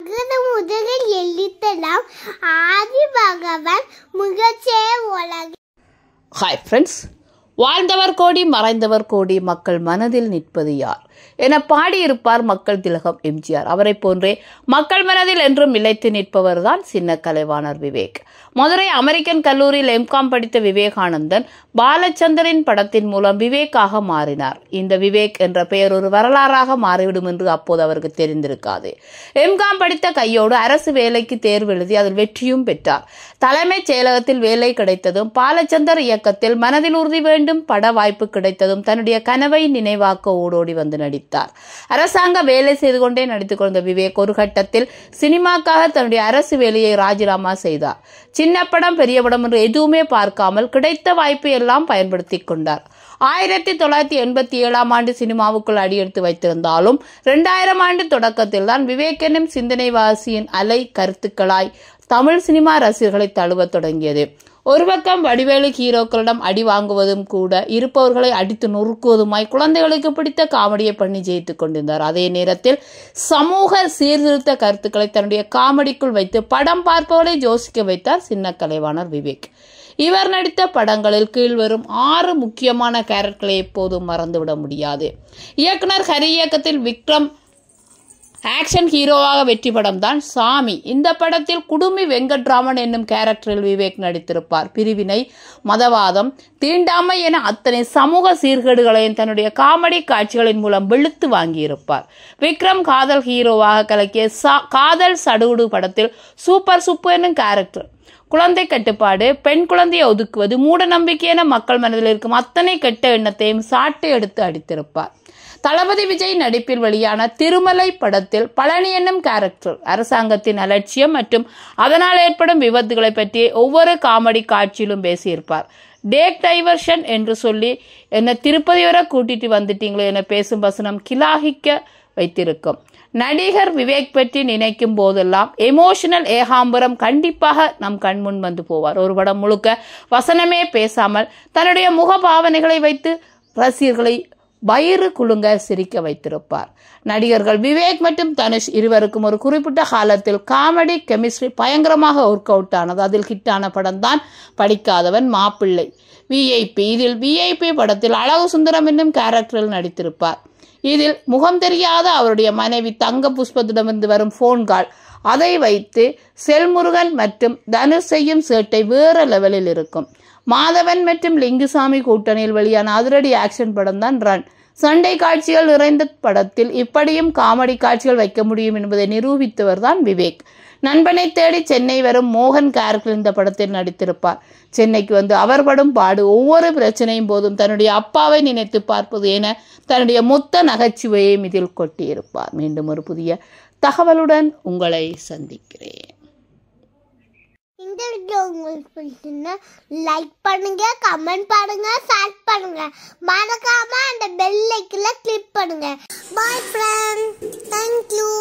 அகர முதலில் எழுத்தலாம் ஆதி பகவான் முகச்சே உலக ஹாய் ஃப்ரெண்ட்ஸ் வாழ்ந்தவர் கோடி மறைந்தவர் கோடி மக்கள் மனதில் நிற்பது யார் என பாடியிருப்பார் மக்கள் திலகம் எம்ஜிஆர் அவரை போன்றே மக்கள் மனதில் என்றும் நிலைத்து நிற்பவர் தான் சின்ன கலைவாணர் விவேக் மதுரை அமெரிக்கன் கல்லூரியில் எம்காம் படித்த விவேகானந்தன் பாலச்சந்தரின் படத்தின் மூலம் விவேக்காக மாறினார் இந்த விவேக் என்ற பெயர் ஒரு வரலாறாக மாறிவிடும் என்று அப்போது அவருக்கு தெரிந்திருக்காது எம்காம் படித்த கையோடு அரசு வேலைக்கு தேர்வு எழுதி அதில் வெற்றியும் பெற்றார் தலைமைச் செயலகத்தில் வேலை கிடைத்ததும் பாலச்சந்தர் இயக்கத்தில் மனதில் உறுதி வேண்டும் பட வாய்ப்பு கிடைத்ததும் தன்னுடைய கனவை நினைவாக்க ஓடோடி வந்தனர் நடித்தார் அரசாங்க வேலை செய்து கொண்டே நடித்துக் கொண்ட விவேக் ஒரு கட்டத்தில் சினிமாக்காக தன்னுடைய அரசு வேலையை ராஜினாமா செய்தார் சின்ன படம் பெரிய படம் என்று எதுவுமே பார்க்காமல் கிடைத்த வாய்ப்பை எல்லாம் பயன்படுத்தி கொண்டார் ஆயிரத்தி தொள்ளாயிரத்தி எண்பத்தி ஏழாம் ஆண்டு சினிமாவுக்குள் அடியெடுத்து வைத்திருந்தாலும் இரண்டாயிரம் ஆண்டு தொடக்கத்தில் தான் விவேகனும் சிந்தனைவாசியின் அலை கருத்துக்களாய் தமிழ் சினிமா ரசிகர்களை தழுவத் தொடங்கியது ஒரு பக்கம் வடிவேலு ஹீரோக்களிடம் அடி வாங்குவதும் கூட இருப்பவர்களை அடித்து நொறுக்குவதுமாய் குழந்தைகளுக்கு பிடித்த காமெடியை பண்ணி ஜெயித்துக் கொண்டிருந்தார் அதே நேரத்தில் சமூக சீர்திருத்த கருத்துக்களை தன்னுடைய காமெடிக்குள் வைத்து படம் பார்ப்பவரை யோசிக்க வைத்தார் சின்ன கலைவாணர் விவேக் இவர் நடித்த படங்களில் கீழ் வரும் ஆறு முக்கியமான கேரக்டர்களை எப்போதும் மறந்துவிட முடியாது இயக்குனர் ஹரி இயக்கத்தில் விக்ரம் ஆக்ஷன் ஹீரோவாக வெற்றி படம் தான் சாமி இந்த படத்தில் குடுமி வெங்கட்ராமன் என்னும் கேரக்டரில் விவேக் நடித்திருப்பார் பிரிவினை மதவாதம் தீண்டாமை என அத்தனை சமூக சீர்கேடுகளையும் தன்னுடைய காமெடி காட்சிகளின் மூலம் வெளுத்து வாங்கியிருப்பார் விக்ரம் காதல் ஹீரோவாக கலக்கிய சா காதல் சடுகுடு படத்தில் சூப்பர் சூப்பர் என்னும் கேரக்டர் குழந்தை கட்டுப்பாடு பெண் குழந்தையை ஒதுக்குவது மூட நம்பிக்கையான மக்கள் மனதில் இருக்கும் அத்தனை கெட்ட எண்ணத்தையும் சாட்டை எடுத்து அடித்திருப்பார் தளபதி விஜய் நடிப்பில் வெளியான திருமலை படத்தில் பழனி என்னும் கேரக்டர் அரசாங்கத்தின் அலட்சியம் மற்றும் அதனால் ஏற்படும் விபத்துகளை பற்றி ஒவ்வொரு காமெடி காட்சியிலும் பேசியிருப்பார் டேக் டைவர்ஷன் என்று சொல்லி என்னை திருப்பதி வரை கூட்டிட்டு வந்துட்டீங்களோ என பேசும் வசனம் கிலாகிக்க வைத்திருக்கும் நடிகர் விவேக் பற்றி நினைக்கும் போதெல்லாம் எமோஷனல் ஏகாம்பரம் கண்டிப்பாக நம் கண்முன் வந்து போவார் ஒரு படம் முழுக்க வசனமே பேசாமல் தன்னுடைய முக பாவனைகளை வைத்து ரசிகர்களை வயிறு குலுங்க சிரிக்க வைத்திருப்பார் நடிகர்கள் விவேக் மற்றும் தனுஷ் இருவருக்கும் ஒரு குறிப்பிட்ட காலத்தில் காமெடி கெமிஸ்ட்ரி பயங்கரமாக ஒர்க் அவுட் ஆனது அதில் ஹிட்டான படம் தான் படிக்காதவன் மாப்பிள்ளை விஐபி இதில் விஐபி படத்தில் அழகு சுந்தரம் என்னும் கேரக்டரில் நடித்திருப்பார் இதில் முகம் தெரியாத அவருடைய மனைவி தங்க புஷ்பத்திடமிருந்து வரும் ஃபோன் கால் அதை வைத்து செல்முருகன் மற்றும் தனுஷ் செய்யும் சேட்டை வேறு லெவலில் இருக்கும் மாதவன் மற்றும் லிங்குசாமி கூட்டணியில் வெளியான அதிரடி ஆக்ஷன் படம் தான் ரன் சண்டை காட்சிகள் நிறைந்த படத்தில் இப்படியும் காமெடி காட்சிகள் வைக்க முடியும் என்பதை நிரூபித்தவர் தான் விவேக் நண்பனை தேடி சென்னை வரும் மோகன் கேரக்டர் இந்த படத்தில் நடித்திருப்பார் சென்னைக்கு வந்து அவர் படும் பாடு ஒவ்வொரு பிரச்சனையும் போதும் தன்னுடைய அப்பாவை நினைத்து பார்ப்பது என தன்னுடைய மொத்த நகைச்சுவையையும் இதில் கொட்டியிருப்பார் மீண்டும் ஒரு புதிய தகவலுடன் உங்களை சந்திக்கிறேன் இந்த வீடியோ உங்களுக்கு பிடிச்சிருந்தா லைக் பண்ணுங்க கமெண்ட் பண்ணுங்க ஷேர் பண்ணுங்க மறக்காம அந்த பெல் ஐக்கில் கிளிக் பண்ணுங்க பாய் ஃப்ரெண்ட் தேங்க்யூ